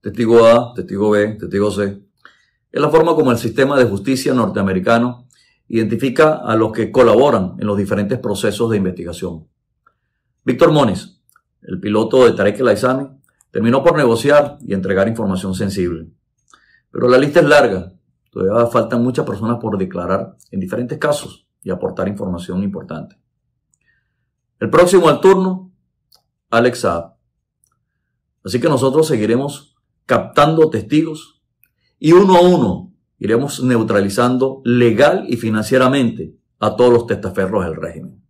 testigo A, testigo B, testigo C. Es la forma como el sistema de justicia norteamericano identifica a los que colaboran en los diferentes procesos de investigación. Víctor Mones, el piloto de Tarek El Aizami, terminó por negociar y entregar información sensible. Pero la lista es larga. Todavía faltan muchas personas por declarar en diferentes casos y aportar información importante. El próximo al turno, Alex Saab. Así que nosotros seguiremos captando testigos y uno a uno iremos neutralizando legal y financieramente a todos los testaferros del régimen.